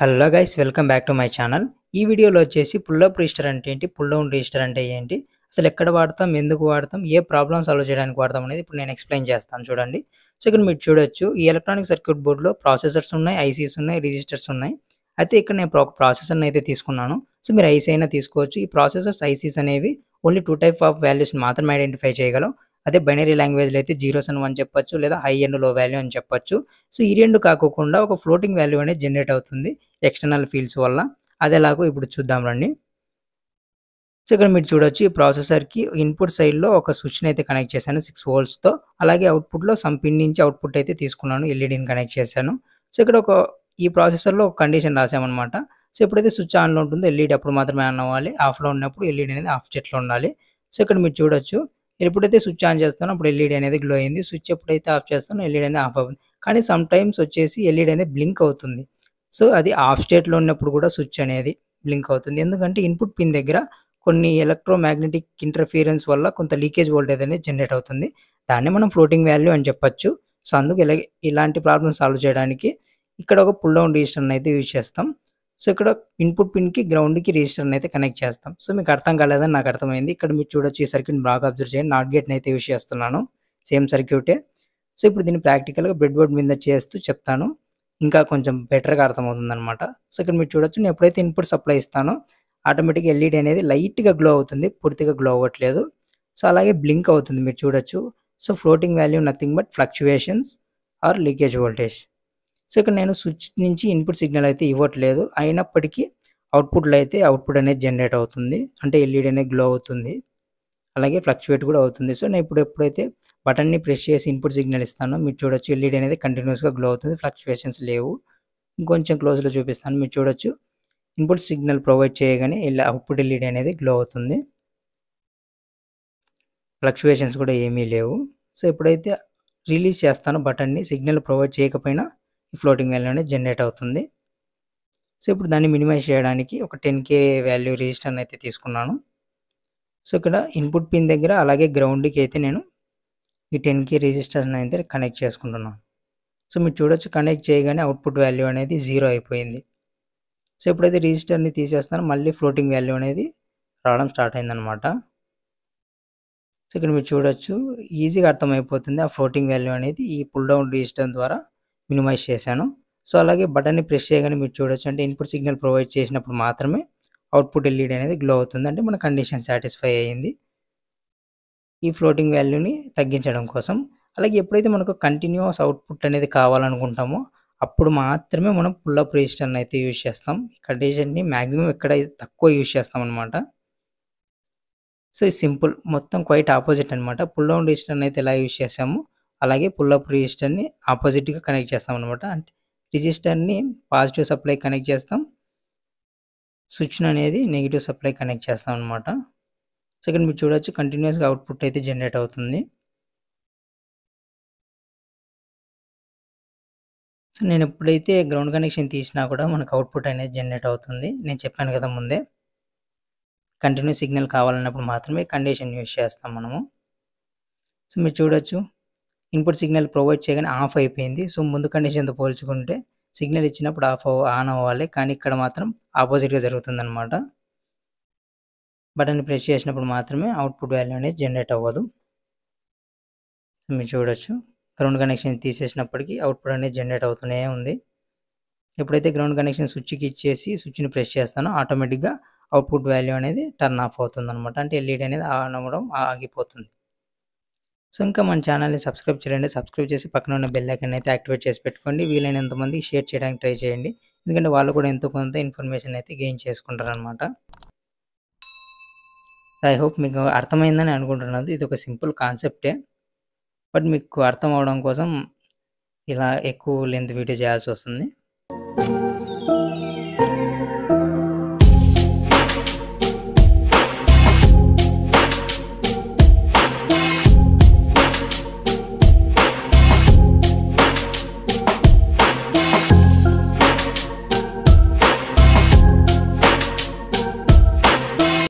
hello guys welcome back to my channel ఈ వీడియోలో వచ్చేసి పుల్లప్ రిజిస్టర్ అంటే ఏంటి పుల్ డౌన్ రిజిస్టర్ అంటే ఏంటి అసలు ఎక్కడ వాడతాం ఎందుకు వాడతాం ఏ ప్రాబ్లమ్ సాల్వ్ చేయడానికి వాడతాం అనేది ఇప్పుడు నేను ఎక్స్ప్లెయిన్ చేస్తాను చూడండి సో ఇక్కడ మీరు చూడొచ్చు ఈ ఎలక్ట్రానిక్ సర్క్యూట్ బోర్డులో ప్రాసెసర్స్ ఉన్నాయి ఐసీస్ ఉన్నాయి రిజిస్టర్స్ ఉన్నాయి అయితే ఇక్కడ నేను ఒక ప్రాసెసర్ని అయితే తీసుకున్నాను సో మీరు ఐసీ అయినా తీసుకోవచ్చు ఈ ప్రాసెసర్స్ ఐసీస్ అనేవి ఓన్లీ టూ టైప్ ఆఫ్ వాల్యూస్ని మాత్రమే ఐడెంటిఫై చేయగలం అదే బైనరీ లాంగ్వేజ్లో అయితే జీరోస్ అని వన్ చెప్పొచ్చు లేదా హై అండ్ లో వాల్యూ అని చెప్పొచ్చు సో ఈ రెండు కాకుండా ఒక ఫ్లోటింగ్ వాల్యూ అనేది జనరేట్ అవుతుంది ఎక్స్టర్నల్ ఫీల్డ్స్ వల్ల అది ఇప్పుడు చూద్దాం రండి సో ఇక్కడ మీరు చూడొచ్చు ఈ ప్రాసెసర్కి ఇన్పుట్ సైడ్లో ఒక స్విచ్ని అయితే కనెక్ట్ చేశాను సిక్స్ వోల్ట్స్తో అలాగే అవుట్పుట్లో సమ్ పిన్ నుంచి అవుట్పుట్ అయితే తీసుకున్నాను ఎల్ఈడీని e కనెక్ట్ చేశాను సో ఇక్కడ ఒక ఈ ప్రాసెసర్లో ఒక కండిషన్ రాసామన్నమాట సో ఎప్పుడైతే స్విచ్ ఆన్లో ఉంటుందో ఎల్ఈడి e అప్పుడు మాత్రమే ఆన్ అవ్వాలి ఆఫ్లో ఉన్నప్పుడు ఎల్ఈడి e అనేది ఆఫ్ చెట్లో ఉండాలి సో ఇక్కడ మీరు చూడొచ్చు ఎప్పుడైతే స్విచ్ ఆన్ చేస్తానో అప్పుడు ఎల్ఈడి అనేది గ్లో అయింది స్విచ్ ఎప్పుడైతే ఆఫ్ చేస్తానో ఎల్ఈడి అనేది ఆఫ్ అవుతుంది కానీ సమ్ టైమ్స్ వచ్చేసి ఎల్ఈడి అనేది బ్లింక్ అవుతుంది సో అది ఆఫ్ స్టేట్లో ఉన్నప్పుడు కూడా స్విచ్ అనేది బ్లింక్ అవుతుంది ఎందుకంటే ఇన్పుట్ పిన్ దగ్గర కొన్ని ఎలక్ట్రోమాగ్నెటిక్ ఇంటర్ఫీరెన్స్ వల్ల కొంత లీకేజ్ వోల్టేజ్ అనేది జనరేట్ అవుతుంది దాన్ని మనం ఫ్లోటింగ్ వాల్యూ అని చెప్పచ్చు సో అందుకు ఇలా ఇలాంటి ప్రాబ్లమ్స్ సాల్వ్ చేయడానికి ఇక్కడ ఒక పుల్ డౌన్ రిజిస్టర్ అయితే యూజ్ చేస్తాం సో ఇక్కడ ఇన్పుట్ పిన్కి గ్రౌండ్కి రిజిస్టర్ని అయితే కనెక్ట్ చేస్తాం సో మీకు అర్థం కాలేదని నాకు అర్థమైంది ఇక్కడ మీరు చూడొచ్చు ఈ సర్క్యూట్ బాగా అబ్జర్వ్ చేయండి నాట్ గేట్ని అయితే యూజ్ చేస్తున్నాను సేమ్ సర్క్యూటే సో ఇప్పుడు దీన్ని ప్రాక్టికల్గా బ్రెడ్ బోర్డ్ మీద చేస్తూ చెప్తాను ఇంకా కొంచెం బెటర్గా అర్థమవుతుంది అనమాట సో ఇక్కడ మీరు చూడొచ్చు నేను ఎప్పుడైతే ఇన్పుట్ సప్లై ఇస్తానో ఆటోమేటిక్గా ఎల్ఈడి అనేది లైట్గా గ్లో అవుతుంది పూర్తిగా గ్లో అవ్వట్లేదు సో అలాగే బ్లింక్ అవుతుంది మీరు చూడొచ్చు so floating value nothing but fluctuations or leakage voltage so ఇక్కడ నేను స్విచ్ నుంచి ఇన్పుట్ సిగ్నల్ అయితే ఇవ్వట్లేదు అయినప్పటికీ అవుట్పుట్లో అయితే అవుట్పుట్ అనేది జనరేట్ అవుతుంది అంటే ఎల్ఈడి అనేది గ్లో అవుతుంది అలాగే ఫ్లక్చువేట్ కూడా అవుతుంది సో నేను ఇప్పుడు ఎప్పుడైతే బటన్ని ప్రెస్ చేసి ఇన్పుట్ సిగ్నల్ ఇస్తానో మీరు చూడొచ్చు ఎల్ఈడి అనేది కంటిన్యూస్గా గ్లో అవుతుంది ఫ్లక్చువేషన్స్ లేవు ఇంకొంచెం క్లోజ్లో చూపిస్తాను మీరు చూడొచ్చు ఇన్పుట్ సిగ్నల్ ప్రొవైడ్ చేయగానే ఇలా అవుట్పుట్ ఎల్ఈడి అనేది గ్లో అవుతుంది ఫ్లక్చువేషన్స్ కూడా ఏమీ లేవు సో ఎప్పుడైతే రిలీజ్ చేస్తానో బటన్ని సిగ్నల్ ప్రొవైడ్ చేయకపోయినా ఫ్లోటింగ్ వాల్యూ అనేది జనరేట్ అవుతుంది సో ఇప్పుడు దాన్ని మినిమైజ్ చేయడానికి ఒక టెన్ కే వాల్యూ రిజిస్టర్ని అయితే తీసుకున్నాను సో ఇక్కడ ఇన్పుట్ పిన్ దగ్గర అలాగే గ్రౌండ్కి అయితే నేను ఈ టెన్ కే రిజిస్టర్ని అయితే కనెక్ట్ చేసుకుంటున్నాను సో మీరు చూడొచ్చు కనెక్ట్ చేయగానే అవుట్పుట్ వాల్యూ అనేది జీరో అయిపోయింది సో ఎప్పుడైతే రిజిస్టర్ని తీసేస్తాను మళ్ళీ ఫ్లోటింగ్ వాల్యూ అనేది రావడం స్టార్ట్ అయిందనమాట సో ఇక్కడ మీరు చూడొచ్చు ఈజీగా అర్థమైపోతుంది ఆ ఫ్లోటింగ్ వాల్యూ అనేది ఈ పుల్ డౌన్ రిజిస్టర్ ద్వారా మినిమైజ్ చేశాను సో అలాగే బటన్ని ప్రెస్ చేయగానే మీరు చూడొచ్చు అంటే ఇన్పుట్ సిగ్నల్ ప్రొవైడ్ చేసినప్పుడు మాత్రమే అవుట్పుట్ ఎల్ఈడి అనేది గ్లో అవుతుంది అంటే మన కండిషన్ సాటిస్ఫై అయ్యింది ఈ ఫ్లోటింగ్ వాల్యూని తగ్గించడం కోసం అలాగే ఎప్పుడైతే మనకు కంటిన్యూస్ అవుట్పుట్ అనేది కావాలనుకుంటామో అప్పుడు మాత్రమే మనం పుల్ అప్ రెజిస్టర్ని అయితే యూజ్ చేస్తాం ఈ కండిషన్ని మ్యాక్సిమం ఎక్కడ తక్కువ యూజ్ చేస్తాం అనమాట సో ఇది సింపుల్ మొత్తం క్వైట్ ఆపోజిట్ అనమాట పుల్ డౌన్ రెజిస్టర్ని అయితే ఎలా యూజ్ చేస్తాము అలాగే పుల్లప్ రిజిస్టర్ని ఆపోజిట్గా కనెక్ట్ చేస్తాం అనమాట అంటే రిజిస్టర్ని పాజిటివ్ సప్లై కనెక్ట్ చేస్తాం స్విచ్ అనేది నెగిటివ్ సప్లై కనెక్ట్ చేస్తాం అనమాట సో ఇక్కడ మీరు చూడొచ్చు కంటిన్యూస్గా అవుట్పుట్ అయితే జనరేట్ అవుతుంది సో నేను ఎప్పుడైతే గ్రౌండ్ కనెక్షన్ తీసినా కూడా మనకు అవుట్పుట్ అనేది జనరేట్ అవుతుంది నేను చెప్పాను కదా ముందే కంటిన్యూ సిగ్నల్ కావాలన్నప్పుడు మాత్రమే కండిషన్ యూజ్ చేస్తాం మనము సో మీరు చూడవచ్చు ఇన్పుట్ సిగ్నల్ ప్రొవైడ్ చేయగానే ఆఫ్ అయిపోయింది సో ముందు కండిషన్తో పోల్చుకుంటే సిగ్నల్ ఇచ్చినప్పుడు ఆఫ్ ఆన్ అవ్వాలి కానీ ఇక్కడ మాత్రం ఆపోజిట్గా అనమాట బటన్ ప్రెస్ చేసినప్పుడు మాత్రమే అవుట్పుట్ వాల్యూ అనేది జనరేట్ అవ్వదు మీరు చూడొచ్చు గ్రౌండ్ కనెక్షన్ తీసేసినప్పటికీ అవుట్పుట్ అనేది జనరేట్ అవుతూనే ఉంది ఎప్పుడైతే గ్రౌండ్ కనెక్షన్ స్విచ్కి ఇచ్చేసి స్విచ్ని ప్రెస్ చేస్తానో ఆటోమేటిక్గా అవుట్పుట్ వాల్యూ అనేది టర్న్ ఆఫ్ అవుతుంది అనమాట అంటే ఎల్ఈడి అనేది ఆన్ అవ్వడం ఆగిపోతుంది సో ఇంకా మన ఛానల్ని సబ్స్క్రైబ్ చేయండి సబ్స్క్రైబ్ చేసి పక్కన ఉన్న బెల్ ఐకన్ అయితే యాక్టివేట్ చేసి పెట్టుకోండి వీలైనంత మందికి షేర్ చేయడానికి ట్రై చేయండి ఎందుకంటే వాళ్ళు కూడా ఎంతో కొంత ఇన్ఫర్మేషన్ అయితే గెయిన్ చేసుకుంటారు అనమాట ఐ హోప్ మీకు అర్థమైందని అనుకుంటున్నాను ఇది ఒక సింపుల్ కాన్సెప్టే బట్ మీకు అర్థం అవడం కోసం ఇలా ఎక్కువ లెంత్ వీడియో చేయాల్సి వస్తుంది